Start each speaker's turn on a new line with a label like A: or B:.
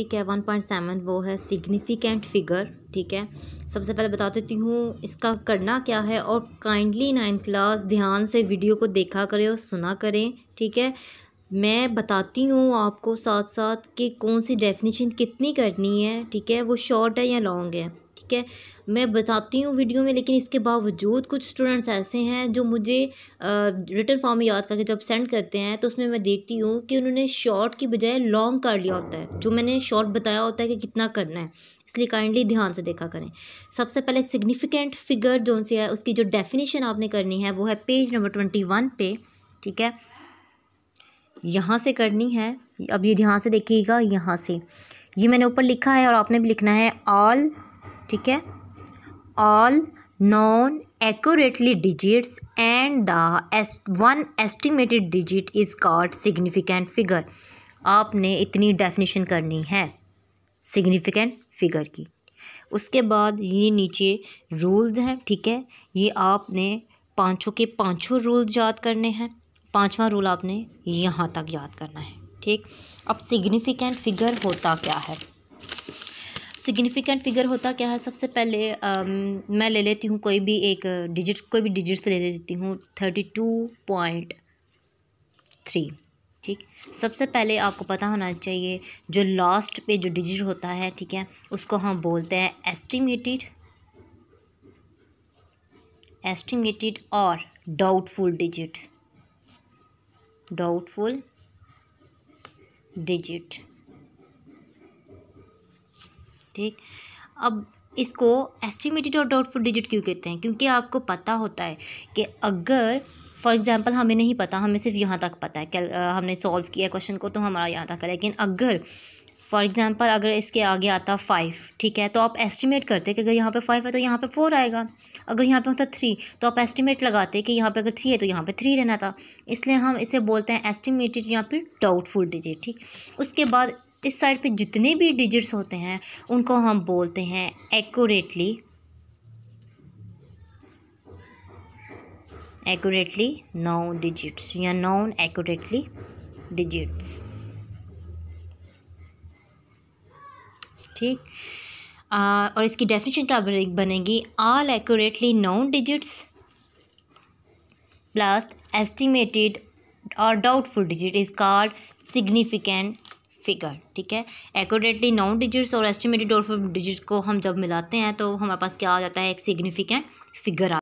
A: ठीक है one point seven वो है सिग्निफिकेंट फिगर ठीक है सबसे पहले बता देती हूँ इसका करना क्या है और काइंडली नाइन्थ क्लास ध्यान से वीडियो को देखा करें और सुना करें ठीक है मैं बताती हूँ आपको साथ साथ कि कौन सी डेफिनेशन कितनी करनी है ठीक है वो शॉर्ट है या लॉन्ग है ठीक है मैं बताती हूँ वीडियो में लेकिन इसके बावजूद कुछ स्टूडेंट्स ऐसे हैं जो मुझे रिटर्न फॉर्म याद करके जब सेंड करते हैं तो उसमें मैं देखती हूँ कि उन्होंने शॉर्ट की बजाय लॉन्ग कर लिया होता है जो मैंने शॉर्ट बताया होता है कि कितना करना है इसलिए काइंडली ध्यान से देखा करें सबसे पहले सिग्निफिकेंट फिगर जो सी है उसकी जो डेफिनेशन आपने करनी है वो है पेज नंबर ट्वेंटी वन पे ठीक है यहाँ से करनी है अब ये ध्यान से देखिएगा यहाँ से ये मैंने ऊपर लिखा है और आपने भी लिखना है ऑल ठीक है all known accurately digits and the as one estimated digit is called significant आपने इतनी डेफिनेशन करनी है सिग्निफिकेंट फिगर की उसके बाद ये नीचे रूल्स हैं ठीक है ये आपने पांचों के पांचों रूल्स याद करने हैं पांचवा रूल आपने यहाँ तक याद करना है ठीक अब सिग्निफिकेंट फिगर होता क्या है सिग्निफिकेंट फिगर होता क्या है सबसे पहले आ, um, मैं ले लेती हूँ कोई भी एक डिजिट कोई भी डिजिट से ले लेती हूँ थर्टी टू पॉइंट थ्री ठीक सबसे पहले आपको पता होना चाहिए जो लास्ट पे जो डिजिट होता है ठीक है उसको हम बोलते हैं एस्टिमेटेड एस्टिमेटेड और डाउटफुल डिजिट डाउटफुल डिजिट ठीक अब इसको एस्टिमेटेड और डाउटफुल डिजिट क्यों कहते हैं क्योंकि आपको पता होता है कि अगर फॉर एग्ज़ाम्पल हमें नहीं पता हमें सिर्फ यहाँ तक पता है कल हमने सॉल्व किया क्वेश्चन को तो हमारा यहाँ तक है लेकिन अगर फॉर एग्ज़ाम्पल अगर इसके आगे आता फ़ाइव ठीक है तो आप एस्टिमेट करते कि अगर यहाँ पे फाइव है तो यहाँ पे फोर आएगा अगर यहाँ पे होता थ्री तो आप एस्टिमेट लगाते कि यहाँ पे अगर थ्री है तो यहाँ पे थ्री रहना था इसलिए हम इसे बोलते हैं एस्टिमेटेड या फिर डाउटफुल डिजिट ठीक उसके बाद इस साइड पे जितने भी डिजिट्स होते हैं उनको हम बोलते हैं एक्यूरेटली एक्यूरेटली नौ डिजिट्स या नॉन एक्यूरेटली डिजिट्स ठीक और इसकी डेफिनेशन क्या बनेगी all accurately known digits plus estimated और doubtful digit is called significant figure ठीक है एकोरेटली नौ डिजिट्स और एस्टिमेटेड और डिजिट को हम जब मिलाते हैं तो हमारे पास क्या आ जाता है एक सिग्निफिकेंट फिगर आ